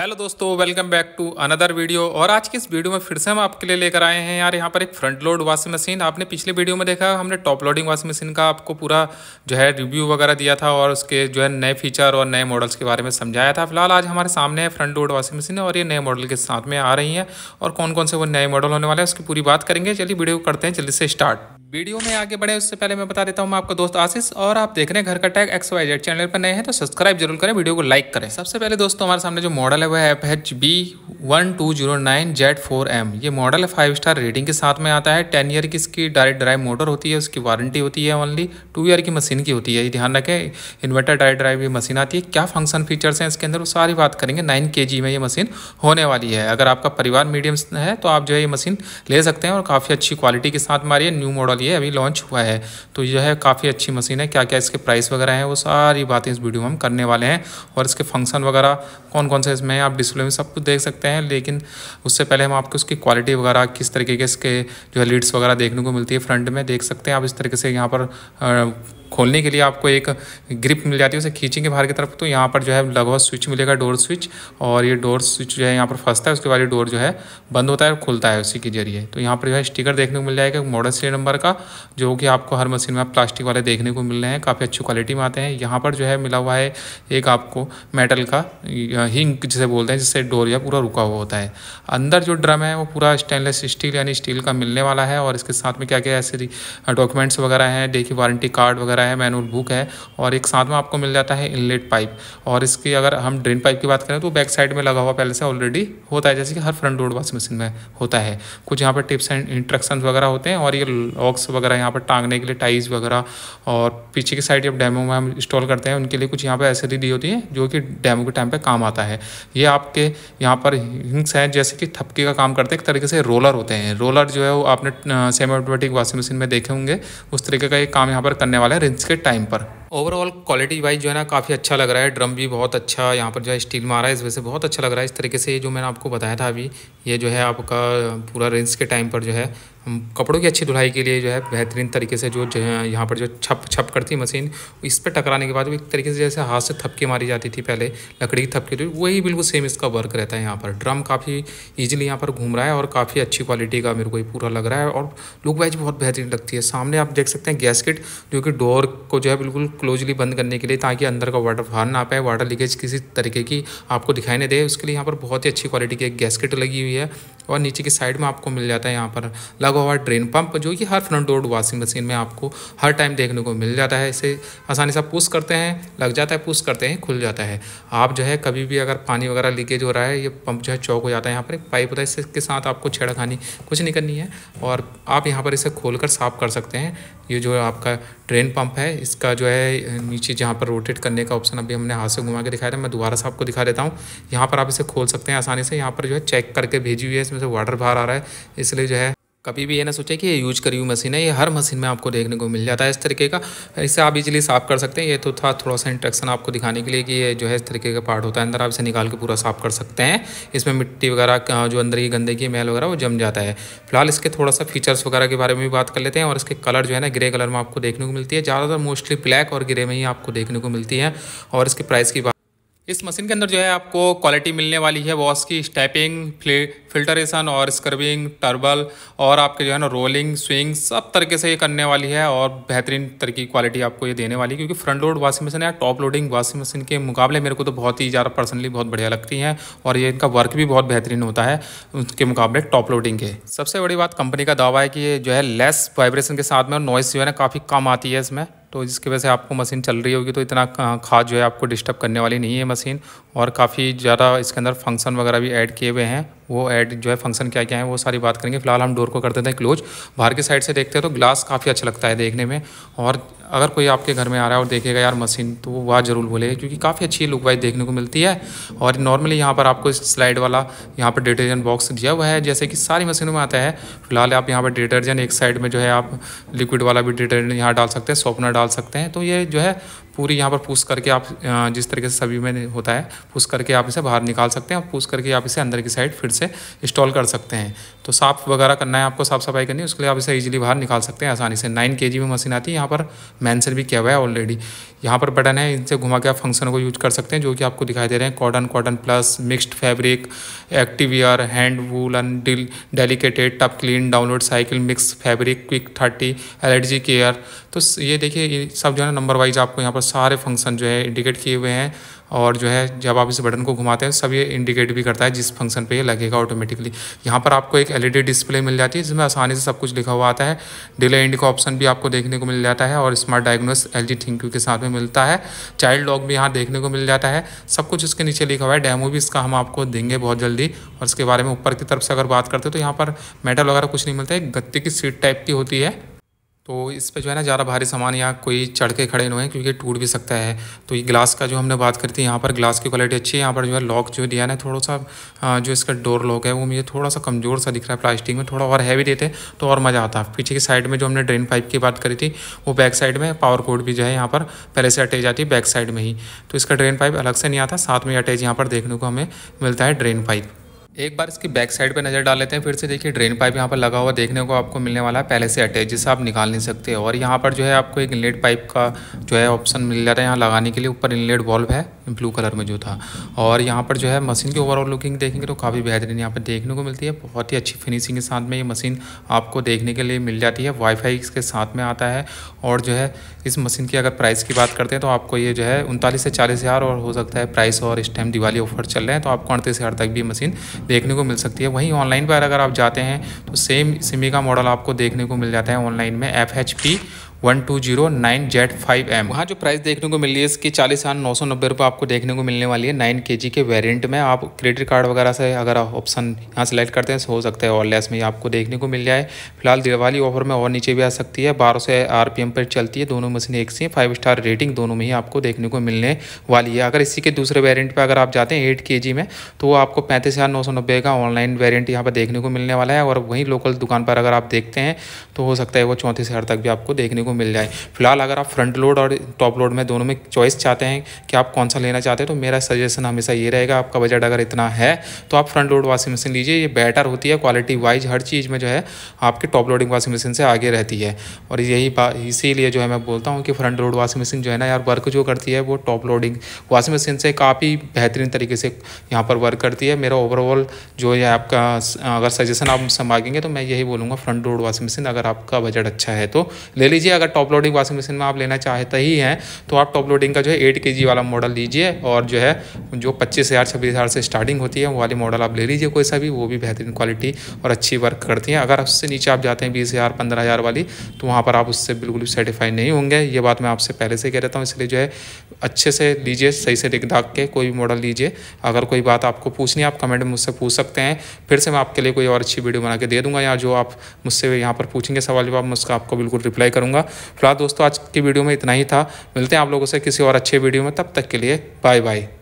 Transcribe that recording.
hello दोस्तों welcome back to another video और आज की इस वीडियो में फिर से हम आपके लिए लेकर आए हैं यार यहाँ पर एक फ्रंट लोड वाशिंग मशीन आपने पिछले वीडियो में देखा हमने टॉप लोडिंग वाशिंग मशीन का आपको पूरा जो है रिव्यू वगैरह दिया था और उसके जो है नए फीचर और नए मॉडल्स के बारे में समझाया था फिलहाल आज हमारे सामने है फ्रंट लोड वाशिंग मशीन और ये नए मॉडल के साथ में आ रही है और कौन कौन से वो नए मॉडल होने वाले हैं उसकी पूरी बात करेंगे चलिए वीडियो करते हैं जल्दी से स्टार्ट वीडियो में आगे बढ़े उससे पहले मैं बता देता हूँ मैं आपका दोस्त आशीष और आप देख रहे हैं घर का tag X Y Z channel पर नए हैं तो सब्सक्राइब जरूर करें वीडियो को लाइक करें सबसे पहले दोस्तों हमारे सामने जो मॉडल है वह F H B one two zero nine Z four M ये मॉडल फाइव स्टार रेटिंग के साथ में आता है टेन ईयर की इसकी डायरेक्ट ड्राइव मोटर होती है उसकी वारंटी होती है ओनली टू ईयर की मशीन की होती है ये ध्यान रखें इन्वर्टर डायरेक्ट ड्राइव ये मशीन आती है क्या फंक्शन फीचर्स हैं इसके अंदर वो सारी बात करेंगे नाइन के में ये मशीन होने वाली है अगर आपका परिवार मीडियम है तो आप जो है ये मशीन ले सकते हैं और काफ़ी अच्छी क्वालिटी के साथ में आ रही है न्यू मॉडल ये अभी लॉन्च हुआ है तो यह है काफ़ी अच्छी मशीन है क्या क्या इसके प्राइस वगैरह हैं वो सारी बातें इस वीडियो में हम करने वाले हैं और इसके फंक्शन वगैरह कौन कौन से इसमें आप डिस्प्ले में सब कुछ देख सकते हैं लेकिन उससे पहले हम आपको उसकी क्वालिटी वगैरह किस तरीके के इसके जो है लीड्स वगैरह देखने को मिलती है फ्रंट में देख सकते हैं आप इस तरीके से यहाँ पर खोलने के लिए आपको एक ग्रिप मिल जाती है उसे खींचेंगे बाहर की तरफ तो यहाँ पर जो है लगभग स्विच मिलेगा डोर स्विच और ये डोर स्विच जो है यहाँ पर फंसता है उसके बाद ये डोर जो है बंद होता है और खुलता है उसी के जरिए तो यहाँ पर जो है स्टिकर देखने को मिल जाएगा मॉडल सीरियल नंबर का जो कि आपको हर मशीन में प्लास्टिक वाले देखने को मिल रहे हैं काफ़ी अच्छी क्वालिटी में आते हैं यहाँ पर जो है मिला हुआ है एक आपको मेटल का हिंग जिसे बोलते हैं जिससे डोर या पूरा रुका हुआ होता है अंदर जो ड्रम है वो पूरा स्टेनलेस स्टील यानी स्टील का मिलने वाला है और इसके साथ में क्या क्या ऐसे डॉक्यूमेंट्स वगैरह हैं देखिए वारंटी कार्ड वगैरह वाला है मैनुअल बुक है और एक साथ में आपको मिल जाता है इनलेट पाइप और इसकी अगर हम ड्रेन पाइप की बात करें तो बैक साइड में लगा हुआ पहले से ऑलरेडी होता है जैसे कि हर फ्रंट रोड वॉश मशीन में होता है कुछ यहाँ पर टिप्स एंड इंस्ट्रक्शन वगैरह होते हैं और ये लॉक्स वगैरह यहाँ पर टांगने के लिए टाइज वगैरह और पीछे की साइड जब डैमो में हम इंस्टॉल करते हैं उनके लिए कुछ यहाँ पर ऐसे दी होती है जो कि डैमो के टाइम पर काम आता है ये आपके यहाँ पर हिंग्स हैं जैसे कि थपके का काम करते हैं एक तरीके से रोलर होते हैं रोलर जो है वो आपने सेमी ऑटोमेटिक वॉशिंग मशीन में देखे होंगे उस तरीके का ये काम यहाँ पर करने वाला है दिन के टाइम पर ओवरऑल क्वालिटी वाइज जो है ना काफ़ी अच्छा लग रहा है ड्रम भी बहुत अच्छा यहाँ पर जो है स्टील मारा है इस वजह से बहुत अच्छा लग रहा है इस तरीके से ये जो मैंने आपको बताया था अभी ये जो है आपका पूरा रेंज के टाइम पर जो है कपड़ों की अच्छी धुलाई के लिए जो है बेहतरीन तरीके से जो, जो यहाँ पर जो छप छप करती मशीन इस पर टकराने के बाद एक तरीके से जैसे हाथ से थपके मारी जाती थी पहले लकड़ी की थपके जो तो वही बिल्कुल सेम इसका वर्क रहता है यहाँ पर ड्रम काफ़ी ईजिली यहाँ पर घूम रहा है और काफ़ी अच्छी क्वालिटी का मेरे को ये पूरा लग रहा है और लुक वाइज बहुत बेहतरीन लगती है सामने आप देख सकते हैं गैसकेट जो कि डोर को जो है बिल्कुल क्लोजली बंद करने के लिए ताकि अंदर का वाटर बाहर ना पाए वाटर लीकेज किसी तरीके की आपको दिखाई नहीं दे उसके लिए यहाँ पर बहुत ही अच्छी क्वालिटी की एक गैसकेट लगी हुई है और नीचे की साइड में आपको मिल जाता है यहाँ पर लगा हुआ ड्रेन पंप जो कि हर फ्रंट डोर वॉशिंग मशीन में आपको हर टाइम देखने को मिल जाता है इसे आसानी से आप पुश करते हैं लग जाता है पुश करते हैं खुल जाता है आप जो है कभी भी अगर पानी वगैरह लीकेज हो रहा है ये पंप जो है चौक हो जाता है यहाँ पर एक पाइप होता है इसके साथ आपको छेड़खानी कुछ नहीं करनी है और आप यहाँ पर इसे खोल कर साफ कर सकते हैं ये जो आपका ड्रेन पंप है इसका जो है है नीचे जहाँ पर रोटेट करने का ऑप्शन अभी हमने हाथ से घुमा के दिखाया था मैं दोबारा से आपको दिखा देता हूँ यहाँ पर आप इसे खोल सकते हैं आसानी से यहाँ पर जो है चेक करके भेजी हुई है इसमें से वाटर बाहर आ रहा है इसलिए जो है कभी भी ये ना सोचें कि ये यूज करी हुई मशीन है ये हर मशीन में आपको देखने को मिल जाता है इस तरीके का इसे आप इजीली साफ़ कर सकते हैं ये तो था थोड़ा सा इंट्रक्शन आपको दिखाने के लिए कि ये जो है इस तरीके का पार्ट होता है अंदर आप इसे निकाल के पूरा साफ़ कर सकते हैं इसमें मिट्टी वगैरह जो अंदर की गंदगी मैल वगैरह वो जम जाता है फिलहाल इसके थोड़ा सा फीचर्स वगैरह के बारे में भी बात कर लेते हैं और इसके कलर जो है ना ग्रे कलर में आपको देखने को मिलती है ज़्यादातर मोस्टली ब्लैक और ग्रे में ही आपको देखने को मिलती है और इसके प्राइस की इस मशीन के अंदर जो है आपको क्वालिटी मिलने वाली है वॉश की स्टैपिंग फिल्टरेशन और स्क्रबिंग टर्बल और आपके जो है ना रोलिंग स्विंग सब तरीके से ये करने वाली है और बेहतरीन तरीके की क्वालिटी आपको ये देने वाली है क्योंकि फ्रंट लोड वॉशिंग मशीन या टॉप लोडिंग वॉशिंग मशीन के मुकाबले मेरे को तो बहुत ही ज़्यादा पर्सनली बहुत बढ़िया लगती है और ये इनका वर्क भी बहुत बेहतरीन होता है उसके मुकाबले टॉप लोडिंग के सबसे बड़ी बात कंपनी का दावा है कि ये जो है लेस वाइब्रेशन के साथ में और नॉइस जो है ना काफ़ी कम आती है इसमें तो जिसकी वजह से आपको मशीन चल रही होगी तो इतना खाद जो है आपको डिस्टर्ब करने वाली नहीं है मशीन और काफ़ी ज़्यादा इसके अंदर फंक्शन वगैरह भी ऐड किए हुए हैं वो ऐड जो है फंक्शन क्या क्या है वो सारी बात करेंगे फिलहाल हम डोर को कर देते हैं क्लोज बाहर के साइड से देखते हैं तो ग्लास काफ़ी अच्छा लगता है देखने में और अगर कोई आपके घर में आ रहा है और देखेगा यार मशीन तो वो वाह ज़रूर बोले क्योंकि काफ़ी अच्छी लुक वाइज देखने को मिलती है और नॉर्मली यहाँ पर आपको स्लाइड वाला यहाँ पर डिटर्जेंट बॉक्स दिया हुआ है जैसे कि सारी मशीनों में आता है फिलहाल आप यहाँ पर डिटर्जेंट एक साइड में जो है आप लिक्विड वाला भी डिटर्जेंट यहाँ डाल सकते हैं सॉपनर डाल सकते हैं तो ये जो है पूरी यहाँ पर पूछ करके आप जिस तरीके से सभी में होता है पूछ करके आप इसे बाहर निकाल सकते हैं और पूछ करके आप इसे अंदर की साइड फिर से इंस्टॉल कर सकते हैं तो साफ़ वगैरह करना है आपको साफ़ सफाई करनी है उसके लिए आप इसे ईजिली बाहर निकाल सकते हैं आसानी से नाइन के में मशीन आती है यहाँ पर मैंसन भी किया हुआ है ऑलरेडी यहाँ पर बटन है इनसे घुमा के आप फंक्शन को यूज कर सकते हैं जो कि आपको दिखाई दे रहे हैं cotton cotton plus mixed fabric activewear hand wool delicates tub clean download cycle mix fabric quick thirty allergy care तो ये देखिए ये सब जो है नंबर वाइज आपको यहाँ पर पर सारे फंक्शन जो है इंडिकेट किए हुए हैं और जो है जब आप इस बटन को घुमाते हैं सब ये इंडिकेट भी करता है जिस फंक्शन पे ये लगेगा ऑटोमेटिकली यहाँ पर आपको एक एलईडी डिस्प्ले मिल जाती है जिसमें आसानी से सब कुछ लिखा हुआ आता है डिले इंड का ऑप्शन भी आपको देखने को मिल जाता है और smart diagnosis L G ThinQ के साथ में मिलता है चाइल्ड लॉग भी यहाँ देखने को मिल जाता है सब कुछ इसके नीचे लिखा हुआ है डैमो भी इसका हम आपको देंगे बहुत जल्दी और इसके बारे में ऊपर की तरफ से अगर बात करते हैं तो यहाँ पर मेटल वगैरह कुछ नहीं मिलता है गत्ते की सीट टाइप की होती है तो इस पे जो है ना ज़्यादा भारी सामान यहाँ कोई चढ़ के खड़े हुए हैं क्योंकि टूट भी सकता है तो ये ग्लास का जो हमने बात करी थी यहाँ पर ग्लास की क्वालिटी अच्छी है यहाँ पर जो है लॉक जो दिया ना थोड़ा सा जो इसका डोर लॉक है वो मुझे थोड़ा सा कमज़ोर सा दिख रहा है प्लास्टिक में थोड़ा और हैवी देते तो और मज़ा आता पीछे की साइड में जो हमने ड्रेन पाइप की बात करी थी वो बैक साइड में पावर कोड भी जो है यहाँ पर पहले से अटैच आती है बैक साइड में ही तो इसका ड्रेन पाइप अलग से नहीं आता साथ में अटैच यहाँ पर देखने को हमें मिलता है ड्रेन पाइप एक बार इसकी बैक साइड पे नज़र डाल लेते हैं फिर से देखिए ड्रेन पाइप यहाँ पर लगा हुआ देखने को आपको मिलने वाला है पहले से अटैच जिसे आप निकाल नहीं सकते और यहाँ पर जो है आपको एक इनलेट पाइप का जो है ऑप्शन मिल जाता है यहाँ लगाने के लिए ऊपर इनलेट बल्ब है ब्लू कलर में जो था और यहाँ पर जो है मशीन की ओवरऑल लुकिंग देखेंगे तो काफ़ी बेहतरीन यहाँ पर देखने को मिलती है बहुत ही अच्छी फिनिशिंग के साथ में ये मशीन आपको देखने के लिए मिल जाती है वाईफाई इसके साथ में आता है और जो है इस मशीन की अगर प्राइस की बात करते हैं तो आपको ये जो है उनतालीस से चालीस हज़ार और हो सकता है प्राइस और इस टाइम दिवाली ऑफर चल रहे हैं तो आपको अड़तीस हज़ार तक भी मशीन देखने को मिल सकती है वहीं ऑनलाइन पर अगर आप जाते हैं तो सेम सिमी का मॉडल आपको देखने को मिल जाता है ऑनलाइन में F one two zero nine Z five M वहाँ जो प्राइस देखने को मिल रही है इसकी चालीस हज़ार नौ सौ नब्बे रुपये आपको देखने को मिलने वाली है नाइन के जी के वेरियंट में आप क्रेडिट कार्ड वगैरह से अगर ऑप्शन यहाँ सेलेक्ट करते हैं तो हो सकता है और लेस में आपको देखने को मिल जाए फिलहाल दिवाली ऑफर में और नीचे भी आ सकती है बारह सौ आर पी एम पर चलती है दोनों मशीन एक से फाइव स्टार रेटिंग दोनों में ही आपको देखने को मिलने वाली है अगर इसी के दूसरे वेरियंट पर अगर आप जाते हैं एट के जी में तो वो आपको पैंतीस हज़ार नौ सौ नब्बे का ऑनलाइन वेरियंट यहाँ पर देखने को मिलने वाला है और वहीं लोकल दुकान पर अगर आप देखते हैं तो हो सकता है वो चौंतीस हज़ार तक भी आपको देखने को को मिल जाए फिलहाल अगर आप फ्रंट लोड और टॉप लोड में दोनों में चॉइस चाहते हैं कि आप कौन सा लेना चाहते हैं तो मेरा सजेशन हमेशा ये रहेगा आपका बजट अगर इतना है तो आप फ्रंट लोड वॉशिंग मशीन लीजिए ये बेटर होती है क्वालिटी वाइज हर चीज़ में जो है आपकी टॉप लोडिंग वाशिंग मशीन से आगे रहती है और यही इसीलिए जो है मैं बोलता हूँ कि फ्रंट लोड वॉशिंग मशीन जो है ना यार वर्क जो करती है वो टॉप लोडिंग वॉशिंग मशीन से काफ़ी बेहतरीन तरीके से यहाँ पर वर्क करती है मेरा ओवरऑल जो है आपका अगर सजेशन आप मांगेंगे तो मैं यही बोलूँगा फ्रंट लोड वॉशिंग मशीन अगर आपका बजट अच्छा है तो ले लीजिए अगर टॉप लोडिंग वाशिंग मशीन में आप लेना चाहते ही हैं तो आप टॉप लोडिंग का जो है एट के वाला मॉडल लीजिए और जो है जो पच्चीस हज़ार छब्बीस हज़ार से स्टार्टिंग होती है वो वाली मॉडल आप ले लीजिए कोई सा भी वो भी बेहतरीन क्वालिटी और अच्छी वर्क करती हैं अगर उससे नीचे आप जाते हैं बीस हज़ार पंद्रह हज़ार वाली तो वहाँ पर आप उससे बिल्कुल भी सेटिफाई नहीं होंगे ये बात मैं आपसे पहले से कह रहता हूँ इसलिए जो है अच्छे से लीजिए सही से दिख दाग के कोई भी मॉडल लीजिए अगर कोई बात आपको पूछनी आप कमेंट में मुझसे पूछ सकते हैं फिर से मैं आपके लिए कोई और अच्छी वीडियो बना के दे दूँगा या जो आप मुझसे यहाँ पर पूछेंगे सवाल जवाब मैं उसका आपको बिल्कुल रिप्लाई करूँगा फिलहाल दोस्तों आज की वीडियो में इतना ही था मिलते हैं आप लोगों से किसी और अच्छे वीडियो में तब तक के लिए बाय बाय